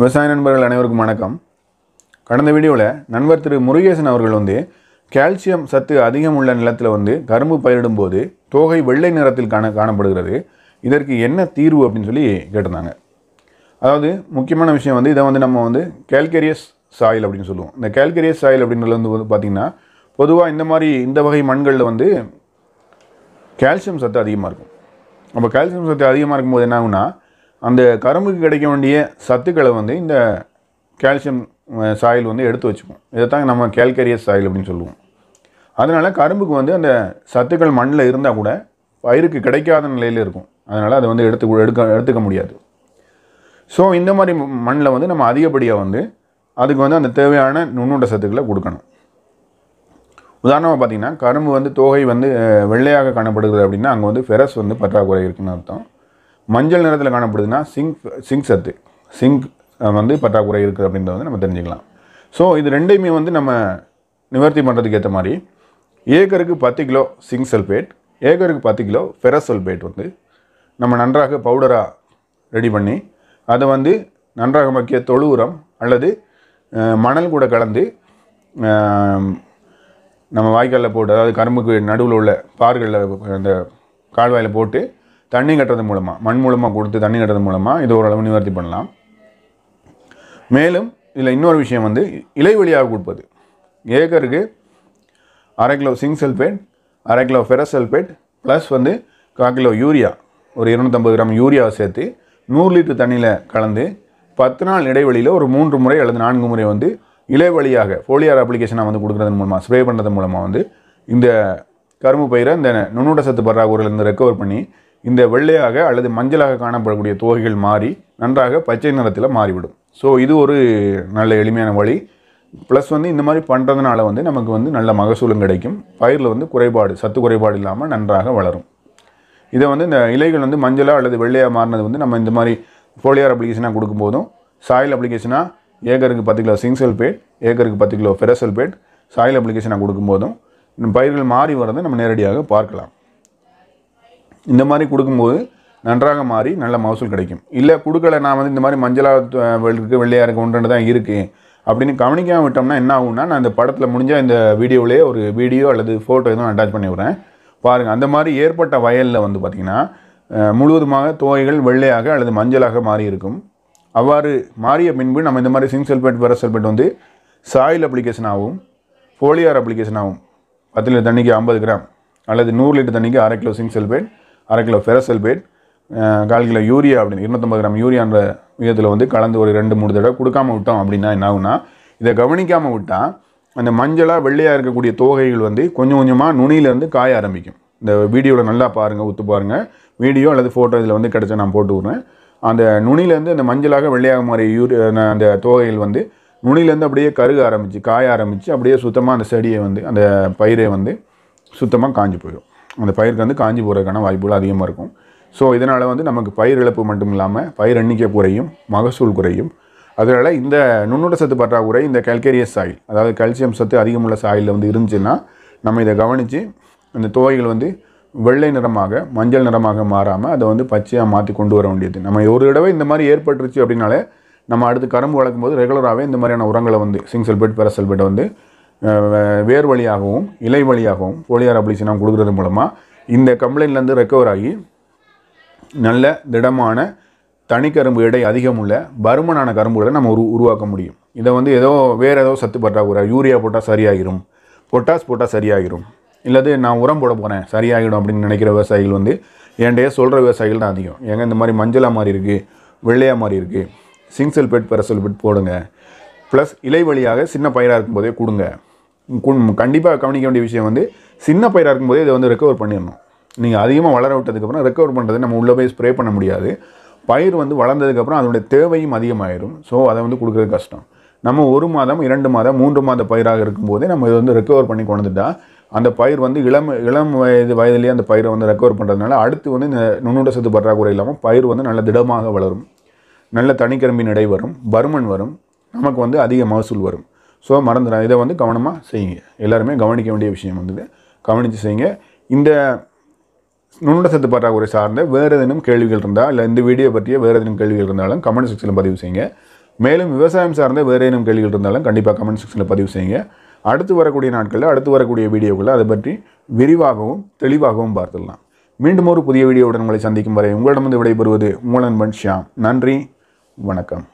விவசாய நண்பர்கள் அனைவருக்கும் வணக்கம் கடந்த வீடியோவில் நண்பர் திரு முருகேசன் அவர்கள் வந்து கால்சியம் சத்து அதிகம் உள்ள நிலத்தில் வந்து கரும்பு பயிரிடும் போது தோகை வெள்ளை நிறத்தில் காண காணப்படுகிறது இதற்கு என்ன தீர்வு அப்படின்னு சொல்லி கேட்டிருந்தாங்க அதாவது முக்கியமான விஷயம் வந்து இதை வந்து நம்ம வந்து கேல்கரியஸ் சாயில் அப்படின்னு சொல்லுவோம் இந்த கேல்கரியஸ் சாயில் அப்படின்றது வந்து பார்த்திங்கன்னா பொதுவாக இந்த மாதிரி இந்த வகை மண்களில் வந்து கால்சியம் சத்து அதிகமாக இருக்கும் அப்போ கால்சியம் சத்து அதிகமாக இருக்கும்போது என்ன ஆகுனா அந்த கரும்புக்கு கிடைக்க வேண்டிய சத்துக்களை வந்து இந்த கால்சியம் சாயில் வந்து எடுத்து வச்சுக்கும் இதை தான் நம்ம கேல்கரியஸ் சாயில் அப்படின்னு சொல்லுவோம் அதனால் கரும்புக்கு வந்து அந்த சத்துக்கள் மண்ணில் இருந்தால் கூட பயிருக்கு கிடைக்காத நிலையில் இருக்கும் அதனால் அதை வந்து எடுத்து எடுக்க எடுத்துக்க முடியாது ஸோ இந்த மாதிரி மண்ணில் வந்து நம்ம அதிகப்படியாக வந்து அதுக்கு வந்து அந்த தேவையான நுண்ணுண்ட சத்துக்களை கொடுக்கணும் உதாரணமாக பார்த்திங்கன்னா கரும்பு வந்து தோகை வந்து வெள்ளையாக காணப்படுகிறது அப்படின்னா அங்கே வந்து ஃபெரஸ் வந்து பற்றாக்குறை இருக்குன்னு அர்த்தம் மஞ்சள் நிறத்தில் காணப்படுதுன்னா சிங்க் சிங்க் சத்து சிங்க் வந்து பற்றாக்குறை இருக்குது அப்படின்றத வந்து நம்ம தெரிஞ்சுக்கலாம் ஸோ இது ரெண்டையுமே வந்து நம்ம நிவர்த்தி பண்ணுறதுக்கு ஏற்ற மாதிரி ஏக்கருக்கு பத்து கிலோ சிங்க் சல்பேட் ஏக்கருக்கு பத்து கிலோ ஃபெரஸ் சல்பேட் வந்து நம்ம நன்றாக பவுடராக ரெடி பண்ணி அதை வந்து நன்றாக மக்கிய தொழு உரம் அல்லது மணல் கூட கலந்து நம்ம வாய்க்காலில் போட்டு அதாவது கரும்புக்கு நடுவில் உள்ள பார்களில் அந்த கால்வாயில் போட்டு தண்ணி கட்டுறது மூலமாக மண் மூலமாக கொடுத்து தண்ணி கட்டுறது மூலமாக இது ஓரளவு நிவர்த்தி பண்ணலாம் மேலும் இதில் இன்னொரு விஷயம் வந்து வழியாக கொடுப்பது ஏக்கருக்கு அரை கிலோ சிங்க் சல்ஃபேட் அரை கிலோ ஃபெரஸ் சல்ஃபேட் ப்ளஸ் வந்து கால் கிலோ யூரியா ஒரு இருநூத்தம்பது கிராம் யூரியாவை சேர்த்து நூறு லிட்டர் தண்ணியில் கலந்து பத்து நாள் இடைவெளியில் ஒரு மூன்று முறை அல்லது நான்கு முறை வந்து இலை வழியாக ஃபோலியார் அப்ளிகேஷனாக வந்து கொடுக்குறதன் மூலமாக ஸ்ப்ரே பண்ணுறது மூலமாக வந்து இந்த கரும்பு பயிரை இந்த நுண்ணுட சத்து பற்றாக்குறையிலேருந்து ரெக்கவர் பண்ணி இந்த வெள்ளையாக அல்லது மஞ்சளாக காணப்படக்கூடிய தோகைகள் மாறி நன்றாக பச்சை நிறத்தில் மாறிவிடும் ஸோ இது ஒரு நல்ல எளிமையான வழி ப்ளஸ் வந்து இந்த மாதிரி பண்ணுறதுனால வந்து நமக்கு வந்து நல்ல மகசூலும் கிடைக்கும் பயிரில் வந்து குறைபாடு சத்து குறைபாடு இல்லாமல் நன்றாக வளரும் இதை வந்து இந்த இலைகள் வந்து மஞ்சளாக அல்லது வெள்ளையாக மாறினது வந்து நம்ம இந்த மாதிரி ஃபோலியார் அப்ளிகேஷனாக கொடுக்கும்போதும் சாயில் அப்ளிகேஷனாக ஏக்கருக்கு பத்து கிலோ சிங்சல்பேட் ஏக்கருக்கு பத்து கிலோ ஃபெரசல்பேட் சாயில் அப்ளிகேஷனாக கொடுக்கும்போதும் பயிர்கள் மாறி வரதை நம்ம நேரடியாக பார்க்கலாம் இந்த மாதிரி கொடுக்கும்போது நன்றாக மாறி நல்ல மகசூல் கிடைக்கும் இல்லை கொடுக்கல நான் வந்து இந்த மாதிரி மஞ்சளாக இருக்குது வெள்ளையாக இருக்குது ஒன்று தான் இருக்குது அப்படின்னு கவனிக்காமல் விட்டோம்னா என்ன ஆகும்னா நான் இந்த படத்தில் முடிஞ்சால் இந்த வீடியோவிலேயே ஒரு வீடியோ அல்லது ஃபோட்டோ எதுவும் அட்டாச் பண்ணி விட்றேன் பாருங்கள் அந்த மாதிரி ஏற்பட்ட வயலில் வந்து பார்த்திங்கன்னா முழுவதுமாக தோகைகள் வெள்ளையாக அல்லது மஞ்சளாக மாறி இருக்கும் அவ்வாறு மாறிய பின்பு நம்ம இந்த மாதிரி சிங் சல்பேட் வர சல்பேட் வந்து சாயில் அப்ளிகேஷன் ஆகும் ஃபோலியார் அப்ளிகேஷன் ஆகும் பத்து லிட்டர் தண்ணிக்கு ஐம்பது கிராம் அல்லது நூறு லிட்டர் தண்ணிக்கு அரை கிலோ சிங் சல்பேட் அரை கிலோ ஃபெரசல்பேட் கால் கிலோ யூரியா அப்படின்னு இருநூத்தம்பது கிராம் யூரியான்ற விதத்தில் வந்து கலந்து ஒரு ரெண்டு மூணு தடவை கொடுக்காம விட்டோம் அப்படின்னா என்ன ஆகுனா இதை கவனிக்காமல் விட்டால் அந்த மஞ்சளாக வெள்ளையாக இருக்கக்கூடிய தோகைகள் வந்து கொஞ்சம் கொஞ்சமாக நுனியிலேருந்து காய ஆரம்பிக்கும் இந்த வீடியோவில் நல்லா பாருங்கள் ஒத்து பாருங்கள் வீடியோ அல்லது ஃபோட்டோ இதில் வந்து கிடச்சா நான் போட்டு விட்றேன் அந்த நுனியிலேருந்து அந்த மஞ்சளாக வெள்ளையாக மாதிரி யூரி அந்த தோகைகள் வந்து நுனியிலேருந்து அப்படியே கருக ஆரம்பித்து காய ஆரம்பித்து அப்படியே சுத்தமாக அந்த செடியை வந்து அந்த பயிரை வந்து சுத்தமாக காஞ்சி போயிடும் அந்த பயிருக்கு வந்து காஞ்சி போகிறதுக்கான வாய்ப்புகள் அதிகமாக இருக்கும் ஸோ இதனால் வந்து நமக்கு பயிர் இழப்பு மட்டும் இல்லாமல் பயிர் எண்ணிக்கை குறையும் மகசூல் குறையும் அதனால் இந்த நுண்ணுட சத்து பற்றாக்குறை இந்த கல்கேரியஸ் சாயில் அதாவது கல்சியம் சத்து அதிகமுள்ள சாயில் வந்து இருந்துச்சுன்னா நம்ம இதை கவனித்து அந்த துவைகள் வந்து வெள்ளை நிறமாக மஞ்சள் நிறமாக மாறாமல் அதை வந்து பச்சையாக மாற்றி கொண்டு வர வேண்டியது நம்ம ஒரு தடவை இந்த மாதிரி ஏற்பட்டுருச்சு அப்படின்னாலே நம்ம அடுத்து கரும்பு வளர்க்கும் போது ரெகுலராகவே இந்த மாதிரியான உரங்களை வந்து சிங்சல் பெட் பெரசல் வந்து வேர் வழியாகவும் இலை வழியாகவும் போலியார் அப்ளிகேஷன் நாம் கொடுக்கறது மூலமாக இந்த கம்ப்ளைண்ட்லேருந்து ரெக்கவர் ஆகி நல்ல திடமான தனிக்கரும்பு எடை அதிகம் உள்ள பருமனான கரும்புகளை நம்ம உரு உருவாக்க முடியும் இதை வந்து ஏதோ வேறு ஏதோ சத்து பற்றாக்குறை யூரியா போட்டால் சரியாகிடும் பொட்டாஸ் போட்டால் சரியாகிடும் இல்லாது நான் உரம் போட போகிறேன் சரியாகிடும் அப்படின்னு நினைக்கிற விவசாயிகள் வந்து என்கிட்டயே சொல்கிற விவசாயிகள் தான் அதிகம் ஏங்க இந்த மாதிரி மஞ்சளாக மாதிரி இருக்குது வெள்ளையாக மாதிரி இருக்குது சிங்சல் பெட் பெரசல் பெட் போடுங்க ப்ளஸ் இலை வழியாக சின்ன பயிராக இருக்கும்போதே கொடுங்க கண்டிப்பாக கவனிக்க வேண்டிய விஷயம் வந்து சின்ன பயிராக இருக்கும்போதே இதை வந்து ரெக்கவர் பண்ணிடணும் நீங்கள் அதிகமாக வளர விட்டதுக்கப்புறம் ரெக்கவர் பண்ணுறது நம்ம உள்ளே போய் ஸ்ப்ரே பண்ண முடியாது பயிர் வந்து வளர்ந்ததுக்கப்புறம் அதனுடைய தேவையும் அதிகமாகிடும் ஸோ அதை வந்து கொடுக்குறது கஷ்டம் நம்ம ஒரு மாதம் இரண்டு மாதம் மூன்று மாத பயிராக இருக்கும்போதே நம்ம இதை வந்து ரெக்கவர் பண்ணி கொண்டுட்டால் அந்த பயிர் வந்து இளம் இளம் வயது வயதிலேயே அந்த பயிரை வந்து ரெக்கவர் பண்ணுறதுனால அடுத்து வந்து இந்த நுண்ணுட சத்து பற்றாக்குறை இல்லாமல் பயிர் வந்து நல்ல திடமாக வளரும் நல்ல தனிக்கரும்பின் இடை வரும் பருமன் வரும் நமக்கு வந்து அதிக மகசூல் வரும் ஸோ மறந்துடா இதை வந்து கவனமாக செய்யுங்க எல்லாருமே கவனிக்க வேண்டிய விஷயம் வந்து கவனித்து செய்யுங்க இந்த நுண்ணசத்து பற்றாக்குறை சார்ந்த வேறு எதனும் கேள்விகள் இருந்தால் இல்லை இந்த வீடியோ பற்றிய வேறு எதனும் கேள்விகள் இருந்தாலும் கமெண்ட் செக்ஷனில் பதிவு செய்யுங்க மேலும் விவசாயம் சார்ந்த வேறு எதனும் கேள்விகள் இருந்தாலும் கண்டிப்பாக கமெண்ட் செக்ஷனில் பதிவு செய்யுங்க அடுத்து வரக்கூடிய நாட்களில் அடுத்து வரக்கூடிய வீடியோக்களில் அதை பற்றி விரிவாகவும் தெளிவாகவும் பார்த்துடலாம் மீண்டும் ஒரு புதிய வீடியோவுடன் உங்களை சந்திக்கும் வரை உங்களிடமிருந்து விடைபெறுவது மூலன் நண்பன் ஷியாம் நன்றி வணக்கம்